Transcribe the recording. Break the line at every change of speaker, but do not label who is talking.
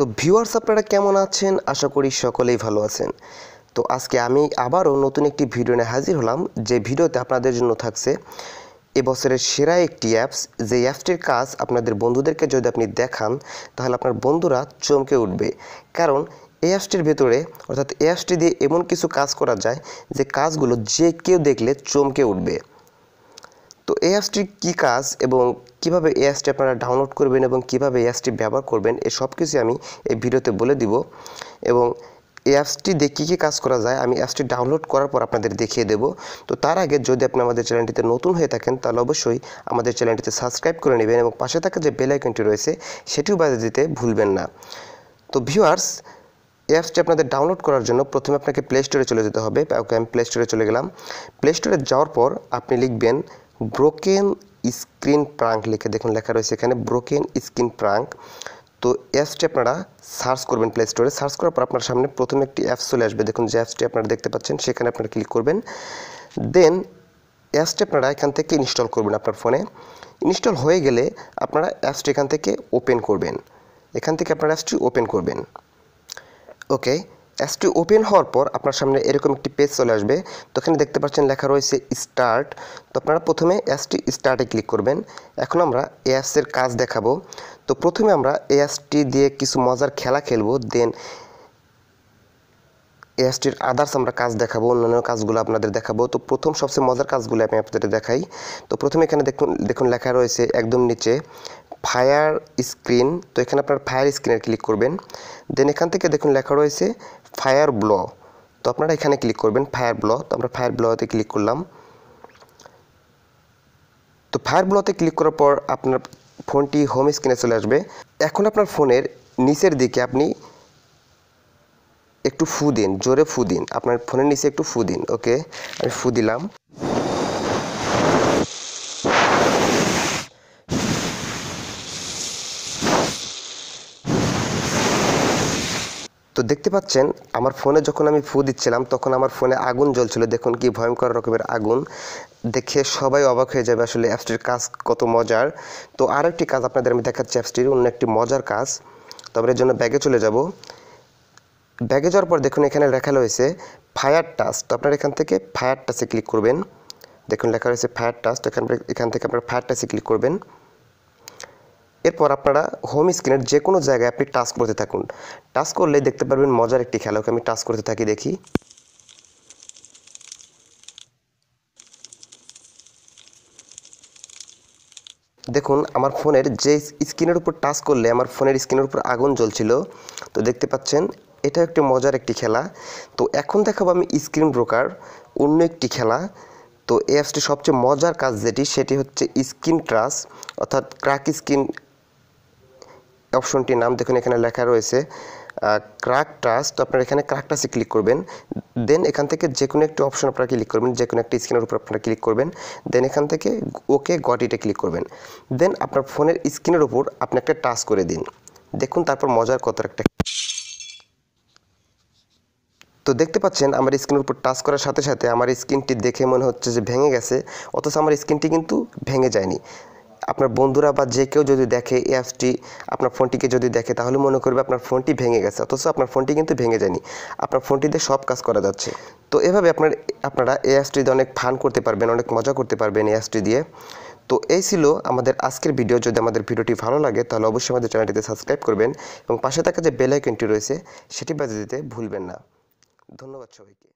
তো ভিউয়ার্স আপনারা কেমন আছেন আশা করি সকলেই ভালো আছেন তো আজকে আমি আবারও নতুন একটি ভিডিও নিয়ে হাজির হলাম যে ভিডিওতে আপনাদের জন্য থাকছে এবছরের সেরা একটি অ্যাপস যে অ্যাপসটির কাজ আপনাদের বন্ধুদেরকে যদি আপনি দেখান তাহলে আপনার বন্ধুরা চমকে উঠবে কারণ এই অ্যাপসটির ভেতরে অর্থাৎ এই অ্যাপসটি দিয়ে এমন কিছু কাজ করা যায় যে কাজগুলো যে কেউ দেখলে চমকে উঠবে তো এই অ্যাপসটি কী কাজ এবং কীভাবে এই অ্যাপসটি আপনারা ডাউনলোড করবেন এবং কীভাবে এই অ্যাপসটি ব্যবহার করবেন এ সব কিছু আমি এই ভিডিওতে বলে দিব এবং এই অ্যাপসটি দিয়ে কী কী কাজ করা যায় আমি অ্যাপসটি ডাউনলোড করার পর আপনাদের দেখিয়ে দেব তো তার আগে যদি আপনি আমাদের চ্যানেলটিতে নতুন হয়ে থাকেন তাহলে অবশ্যই আমাদের চ্যানেলটিতে সাবস্ক্রাইব করে নেবেন এবং পাশে থাকা যে বেল আইকনটি রয়েছে সেটিও বাজে দিতে ভুলবেন না তো ভিউয়ার্স অ্যাপসটি আপনাদের ডাউনলোড করার জন্য প্রথমে আপনাকে প্লে স্টোরে চলে যেতে হবে ওকে আমি প্লে স্টোরে চলে গেলাম প্লে স্টোরে যাওয়ার পর আপনি লিখবেন ব্রোকেন স্ক্রিন প্রাঙ্ক লিখে দেখুন লেখা রয়েছে এখানে ব্রোকেন স্ক্রিন প্রাঙ্ক তো অ্যাপসটি আপনারা সার্চ করবেন প্লে স্টোরে সার্চ করার পর আপনার সামনে প্রথমে একটি অ্যাপস চলে আসবে দেখুন যে অ্যাপসটি আপনারা দেখতে পাচ্ছেন সেখানে আপনারা ক্লিক করবেন দেন অ্যাপসটি আপনারা এখান থেকে ইনস্টল করবেন আপনার ফোনে ইনস্টল হয়ে গেলে আপনারা অ্যাপসটি এখান থেকে ওপেন করবেন এখান থেকে আপনারা অ্যাপসটি ওপেন করবেন ওকে অ্যাপসটি ওপেন হওয়ার পর আপনার সামনে এরকম একটি পেজ চলে আসবে তো এখানে দেখতে পাচ্ছেন লেখা রয়েছে স্টার্ট তো আপনারা প্রথমে অ্যাপসটি স্টার্টে ক্লিক করবেন এখন আমরা এ অ্যাপসের কাজ দেখাবো তো প্রথমে আমরা এএসটি অ্যাপসটি দিয়ে কিছু মজার খেলা খেলবো দেন এএসটির আদার্স আমরা কাজ দেখাবো অন্যান্য কাজগুলো আপনাদের দেখাবো তো প্রথম সবচেয়ে মজার কাজগুলো আমি আপনাদের দেখাই তো প্রথমে এখানে দেখুন দেখুন লেখা রয়েছে একদম নিচে ফায়ার স্ক্রিন তো এখানে আপনার ফায়ার স্ক্রিনে ক্লিক করবেন দেন এখান থেকে দেখুন লেখা রয়েছে ফায়ার ব্ল তো আপনারা এখানে ক্লিক করবেন ফায়ার ব্ল তো আমরা ফায়ার ব্লতে ক্লিক করলাম তো ফায়ার ব্লতে ক্লিক করার পর আপনার ফোনটি হোম স্ক্রিনে চলে আসবে এখন আপনার ফোনের নিচের দিকে আপনি একটু ফু দিন জোরে ফু দিন আপনার ফোনের নিচে একটু ফু দিন ওকে আমি ফু দিলাম তো দেখতে পাচ্ছেন আমার ফোনে যখন আমি ফু দিচ্ছিলাম তখন আমার ফোনে আগুন জ্বলছিল দেখুন কি ভয়ঙ্কর রকমের আগুন দেখে সবাই অবাক হয়ে যাবে আসলে অ্যাপসটির কাজ কত মজার তো আর একটি কাজ আপনাদের আমি দেখাচ্ছি অ্যাপসটির অন্য একটি মজার কাজ তবে এর জন্য ব্যাগে চলে যাব ব্যাগে যাওয়ার পর দেখুন এখানে লেখা রয়েছে ফায়ার টাস্ট তো আপনার এখান থেকে ফায়ার টাচে ক্লিক করবেন দেখুন লেখা রয়েছে ফায়ার টাস্ট এখান এখান থেকে আপনার ফায়ার টাচে ক্লিক করবেন এরপর আপনারা হোম স্ক্রিনের যে কোনো জায়গায় আপনি টাচ করতে থাকুন টাচ করলে দেখতে পারবেন মজার একটি খেলাকে আমি টাচ করতে থাকি দেখি দেখুন আমার ফোনের যে স্ক্রিনের উপর টাচ করলে আমার ফোনের স্ক্রিনের উপর আগুন জ্বলছিল তো দেখতে পাচ্ছেন এটা একটি মজার একটি খেলা তো এখন দেখাবো আমি স্ক্রিন ব্রোকার অন্য একটি খেলা তো এই অ্যাপসটি সবচেয়ে মজার কাজ যেটি সেটি হচ্ছে স্ক্রিন ট্রাস অর্থাৎ ক্রাক স্ক্রিন অপশনটির নাম দেখুন এখানে লেখা রয়েছে ক্রাক ট্রাস্ট আপনারা এখানে টাসে ক্লিক করবেন দেন এখান থেকে যে কোনো একটি অপশন আপনারা ক্লিক করবেন যে কোনো একটি স্ক্রিনের উপর আপনারা ক্লিক করবেন দেন এখান থেকে ওকে গট ইটে ক্লিক করবেন দেন আপনার ফোনের স্ক্রিনের উপর আপনি একটা টাচ করে দিন দেখুন তারপর মজার কত একটা তো দেখতে পাচ্ছেন আমার স্ক্রিনের উপর টাচ করার সাথে সাথে আমার স্ক্রিনটি দেখে মনে হচ্ছে যে ভেঙে গেছে অথচ আমার স্ক্রিনটি কিন্তু ভেঙে যায়নি আপনার বন্ধুরা বা যে কেউ যদি দেখে এই অ্যাপসটি আপনার ফোনটিকে যদি দেখে তাহলে মনে করবে আপনার ফোনটি ভেঙে গেছে অথচ আপনার ফোনটি কিন্তু ভেঙে যায়নি আপনার ফোনটিতে সব কাজ করা যাচ্ছে তো এভাবে আপনার আপনারা এই অ্যাপসটি দিয়ে অনেক ফান করতে পারবেন অনেক মজা করতে পারবেন এই অ্যাপসটি দিয়ে তো এই ছিল আমাদের আজকের ভিডিও যদি আমাদের ভিডিওটি ভালো লাগে তাহলে অবশ্যই আমাদের চ্যানেলটিতে সাবস্ক্রাইব করবেন এবং পাশে থাকা যে বেল আইকনটি রয়েছে সেটি বাজে দিতে ভুলবেন না ধন্যবাদ সবাইকে